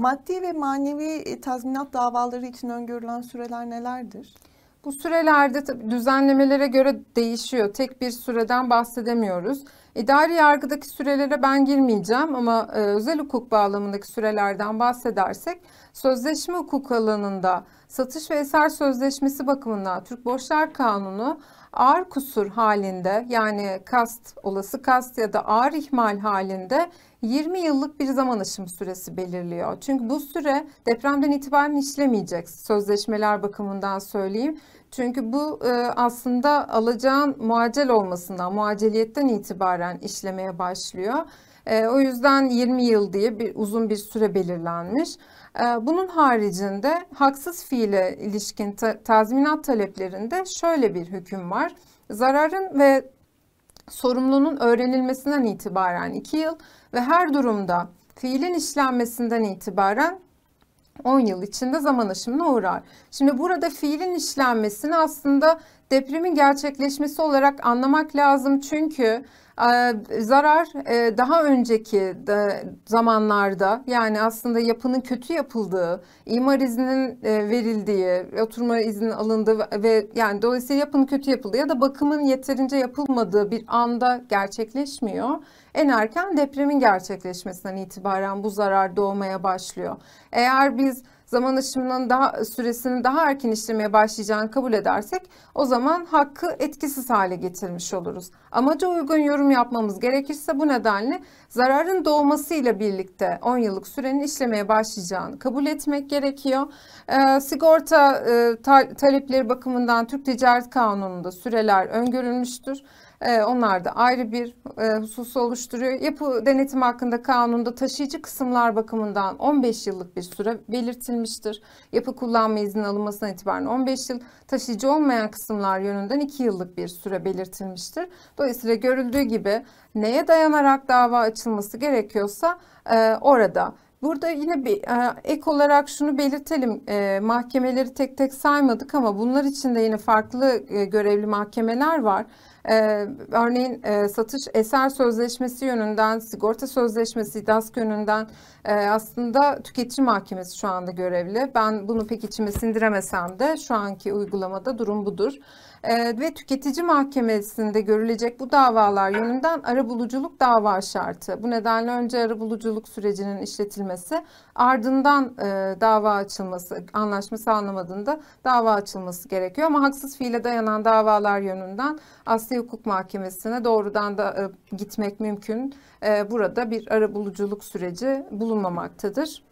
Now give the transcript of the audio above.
Maddi ve manevi e, tazminat davaları için öngörülen süreler nelerdir? Bu sürelerde tabii düzenlemelere göre değişiyor. Tek bir süreden bahsedemiyoruz. İdari yargıdaki sürelere ben girmeyeceğim ama e, özel hukuk bağlamındaki sürelerden bahsedersek sözleşme hukuk alanında satış ve eser sözleşmesi bakımından Türk Borçlar Kanunu ağır kusur halinde yani kast, olası kast ya da ağır ihmal halinde 20 yıllık bir zaman aşımı süresi belirliyor. Çünkü bu süre depremden itibaren işlemeyecek sözleşmeler bakımından söyleyeyim çünkü bu e, aslında alacağın muacel olmasından, muaceliyetten itibaren işlemeye başlıyor. E, o yüzden 20 yıl diye bir uzun bir süre belirlenmiş. E, bunun haricinde haksız fiile ilişkin ta, tazminat taleplerinde şöyle bir hüküm var. Zararın ve sorumlunun öğrenilmesinden itibaren 2 yıl ve her durumda fiilin işlenmesinden itibaren 10 yıl içinde zaman aşımına uğrar. Şimdi burada fiilin işlenmesini aslında depremin gerçekleşmesi olarak anlamak lazım. Çünkü e, zarar e, daha önceki e, zamanlarda yani aslında yapının kötü yapıldığı, imar izninin verildiği, oturma izninin alındığı ve yani dolayısıyla yapının kötü yapıldığı ya da bakımın yeterince yapılmadığı bir anda gerçekleşmiyor. En erken depremin gerçekleşmesinden itibaren bu zarar doğmaya başlıyor. Eğer biz zaman aşımının daha süresini daha erken işlemeye başlayacağını kabul edersek o zaman hakkı etkisiz hale getirmiş oluruz. Amaca uygun yorum yapmamız gerekirse bu nedenle zararın doğmasıyla birlikte 10 yıllık sürenin işlemeye başlayacağını kabul etmek gerekiyor. E, sigorta e, ta, talepleri bakımından Türk Ticaret Kanunu'nda süreler öngörülmüştür. E, onlar da ayrı bir e, hususu oluşturuyor. Yapı denetim hakkında kanunda taşıyıcı kısımlar bakımından 15 yıllık bir süre belirtilmiştir. Yapı kullanma izni alınmasına itibaren 15 yıl, taşıyıcı olmayan kısımlar yönünden 2 yıllık bir süre belirtilmiştir. Dolayısıyla görüldüğü gibi neye dayanarak dava açılması gerekiyorsa e, orada Burada yine bir e, ek olarak şunu belirtelim. E, mahkemeleri tek tek saymadık ama bunlar için de yine farklı e, görevli mahkemeler var. örneğin satış eser sözleşmesi yönünden, sigorta sözleşmesi, DASK yönünden aslında tüketici mahkemesi şu anda görevli. Ben bunu pek içime sindiremesem de şu anki uygulamada durum budur. ve tüketici mahkemesinde görülecek bu davalar yönünden arabuluculuk dava şartı. Bu nedenle önce arabuluculuk sürecinin işletilmesi verilmesi ardından e, dava açılması anlaşma sağlamadığında dava açılması gerekiyor. Ama haksız fiile dayanan davalar yönünden Asya Hukuk Mahkemesi'ne doğrudan da e, gitmek mümkün. E, burada bir arabuluculuk süreci bulunmamaktadır.